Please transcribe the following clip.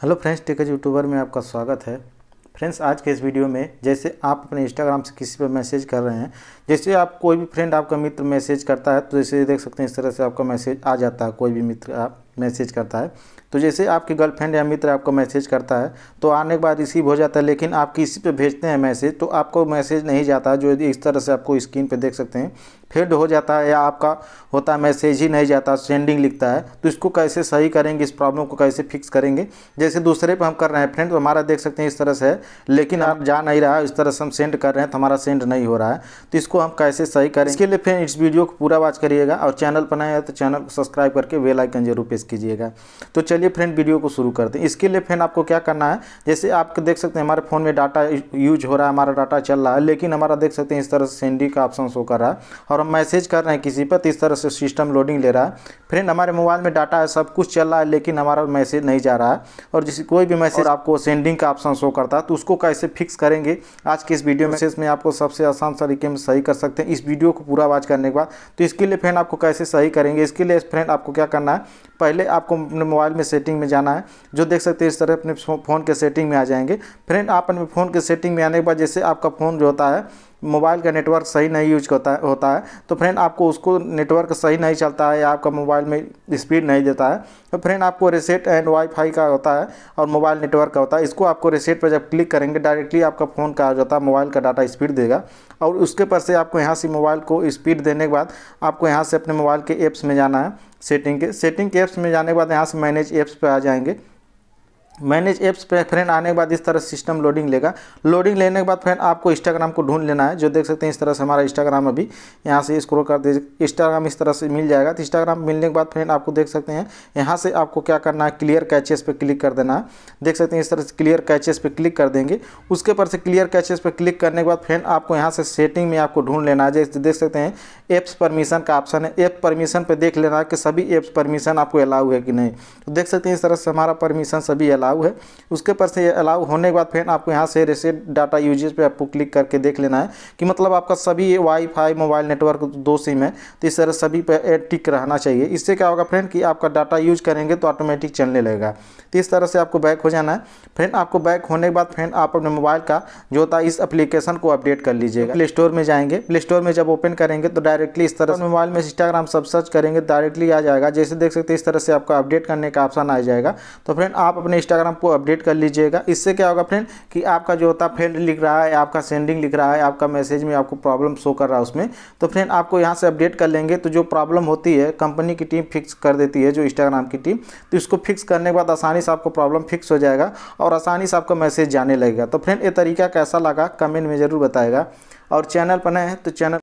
hello friends टेकज YouTuber में आपका स्वागत है फ्रेंड्स आज के इस वीडियो में जैसे आप अपने इंस्टाग्राम से किसी पर मैसेज कर रहे हैं जैसे आप कोई भी फ्रेंड आपका मित्र मैसेज करता है तो जैसे देख सकते हैं इस तरह से आपका मैसेज आ जाता है कोई भी मित्र आप मैसेज करता है तो जैसे आपके गर्लफ्रेंड या मित्र आपको मैसेज करता है तो आने के बाद रिसीव हो जाता है लेकिन आप किसी पे भेजते हैं मैसेज तो आपको मैसेज नहीं जाता जो इस तरह से आपको स्क्रीन पे देख सकते हैं फेड हो जाता है या आपका होता है मैसेज ही नहीं जाता सेंडिंग लिखता है तो इसको कैसे सही करेंगे इस प्रॉब्लम को कैसे फिक्स करेंगे जैसे दूसरे पर हम कर रहे हैं फ्रेंड तो हमारा देख सकते हैं इस तरह से है लेकिन आप जा नहीं रहा इस तरह से हम सेंड कर रहे हैं तो हमारा सेंड नहीं हो रहा है तो इसको हम कैसे सही करें इसके लिए फ्रेंड इस वीडियो को पूरा वॉच करिएगा और चैनल पर तो चैनल को सब्सक्राइब करके वेलाइकन जरूर प्रेस कीजिएगा तो चलिए फ्रेंड वीडियो को शुरू करते हैं इसके लिए फ्रेंड आपको क्या करना है जैसे आप देख सकते हैं हमारे फ़ोन में डाटा यूज हो रहा है हमारा डाटा चल रहा है लेकिन हमारा देख सकते हैं इस तरह से सेंडी का ऑप्शन शो कर रहा है और हम मैसेज कर रहे हैं किसी पर तो इस तरह से सिस्टम लोडिंग ले रहा है फ्रेंड हमारे मोबाइल में डाटा है सब कुछ चल रहा है लेकिन हमारा मैसेज नहीं जा रहा है और जिस कोई भी मैसेज आपको सेंडिंग का ऑप्शन शो करता है तो उसको कैसे फिक्स करेंगे आज के इस वीडियो मैसेज में आपको सबसे आसान तरीके में सही कर सकते हैं इस वीडियो को पूरा वाच करने के बाद तो इसके लिए फ्रेंड आपको कैसे सही करेंगे इसके लिए फ्रेंड आपको क्या करना है पहले आपको अपने मोबाइल में सेटिंग में जाना है जो देख सकते हैं इस तरह अपने फ़ोन के सेटिंग में आ जाएंगे फ्रेंड आप अपने फ़ोन के सेटिंग में आने के बाद जैसे आपका फ़ोन जो होता है मोबाइल का नेटवर्क सही नहीं यूज होता होता है तो फ्रेंड आपको उसको नेटवर्क सही नहीं चलता है या आपका मोबाइल में स्पीड नहीं देता है तो फ्रेंड आपको रिसेट एंड वाईफाई का होता है और मोबाइल नेटवर्क का होता है इसको आपको रिसेट पर जब क्लिक करेंगे डायरेक्टली आपका फ़ोन का आ जाता है मोबाइल का डाटा स्पीड देगा और उसके पर से आपको यहाँ से मोबाइल को स्पीड देने के बाद आपको यहाँ से अपने मोबाइल के ऐप्स में जाना है सेटिंग के सेटिंग के ऐप्स में जाने के बाद यहाँ से मैनेज ऐप्स पर आ जाएंगे मैनेज एप्स पे फ्रेंड आने के बाद इस तरह सिस्टम लोडिंग लेगा लोडिंग लेने के बाद फ्रेंड आपको इंस्टाग्राम को ढूंढ लेना है जो देख सकते हैं इस तरह से हमारा इंस्टाग्राम अभी यहाँ से स्क्रोल कर दीजिए इंस्टाग्राम इस तरह से मिल जाएगा तो इंस्टाग्राम मिलने के बाद फ्रेंड आपको देख सकते हैं यहाँ से आपको क्या करना है क्लियर कैचेस पर क्लिक कर देना है देख सकते हैं इस तरह से क्लियर कैचेस पर क्लिक कर देंगे उसके ऊपर से क्लियर कैचेस पर क्लिक करने के बाद फ्रेंड आपको यहाँ से सेटिंग में आपको ढूंढ लेना है जैसे देख सकते हैं एप्स परमिशन का ऑप्शन है एप परमिशन पर देख लेना है कि सभी एप्स परमिशन आपको अलाउ है कि नहीं तो देख सकते हैं इस तरह से हमारा परमिशन सभी अलाउ अलाउ है उसके पर से अलाउ होने के बाद फिर आपको यहाँ से रेसेट डाटा यूजेज पे आपको क्लिक करके देख लेना है कि मतलब आपका सभी वाईफाई मोबाइल नेटवर्क दो सिम है तो इस तरह सभी पर टिक रहना चाहिए इससे क्या होगा फ्रेंड कि आपका डाटा यूज करेंगे तो ऑटोमेटिक चलने लगेगा तो इस तरह से आपको बैक हो जाना है फ्रेंड आपको बैक होने के बाद फ्रेंड आप अपने मोबाइल का जो होता है इस अप्लीकेशन को अपडेट कर लीजिएगा प्ले स्टोर में जाएंगे प्ले स्टोर में जब ओपन करेंगे तो डायरेक्टली इस तरह से मोबाइल में इंस्टाग्राम सब सर्च करेंगे डायरेक्टली आ जाएगा जैसे देख सकते हैं इस तरह से आपका अपडेट करने का ऑप्शन आ जाएगा तो फ्रेंड आप अपने इंस्टा इंस्टाग्राम को अपडेट कर लीजिएगा इससे क्या होगा फ्रेंड कि आपका जो होता है फेल्ड लिख रहा है आपका सेंडिंग लिख रहा है आपका मैसेज में आपको प्रॉब्लम शो कर रहा है उसमें तो फ्रेंड आपको यहाँ से अपडेट कर लेंगे तो जो प्रॉब्लम होती है कंपनी की टीम फिक्स कर देती है जो इंस्टाग्राम की टीम तो इसको फिक्स करने के बाद आसानी से आपको प्रॉब्लम फिक्स हो जाएगा और आसानी से आपका मैसेज जाने लगेगा तो फ्रेंड ये तरीका कैसा लगा कमेंट में ज़रूर बताएगा और चैनल पर नए हैं तो चैनल